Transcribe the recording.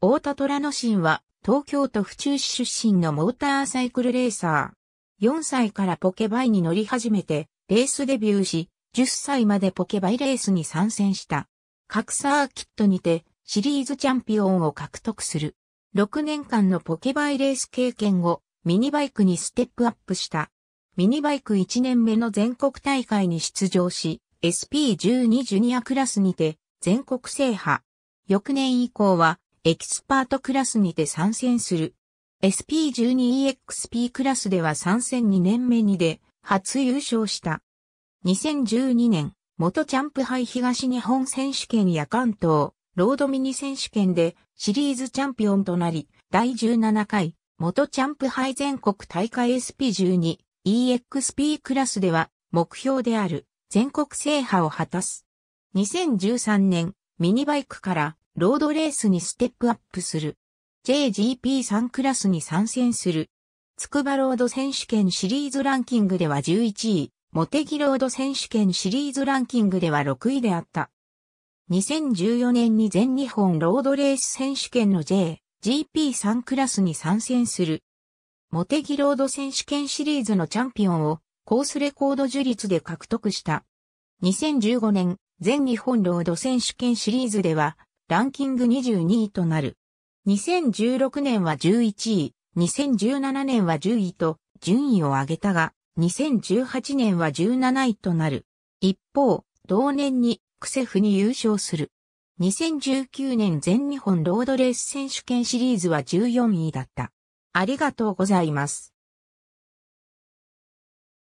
大田虎之進は、東京都府中市出身のモーターサイクルレーサー。4歳からポケバイに乗り始めて、レースデビューし、10歳までポケバイレースに参戦した。各サーキットにて、シリーズチャンピオンを獲得する。6年間のポケバイレース経験後、ミニバイクにステップアップした。ミニバイク1年目の全国大会に出場し、SP12 ジュニアクラスにて、全国制覇。翌年以降は、エキスパートクラスにて参戦する。SP12EXP クラスでは参戦2年目にで初優勝した。2012年、元チャンプ杯東日本選手権や関東、ロードミニ選手権でシリーズチャンピオンとなり、第17回、元チャンプ杯全国大会 SP12、EXP クラスでは目標である全国制覇を果たす。2013年、ミニバイクからロードレースにステップアップする。JGP3 クラスに参戦する。つくばロード選手権シリーズランキングでは11位、モテギロード選手権シリーズランキングでは6位であった。2014年に全日本ロードレース選手権の J、GP3 クラスに参戦する。モテギロード選手権シリーズのチャンピオンをコースレコード樹立で獲得した。2015年全日本ロード選手権シリーズではランキング22位となる。2016年は11位、2017年は10位と順位を上げたが、2018年は17位となる。一方、同年にクセフに優勝する。2019年全日本ロードレース選手権シリーズは14位だった。ありがとうございます。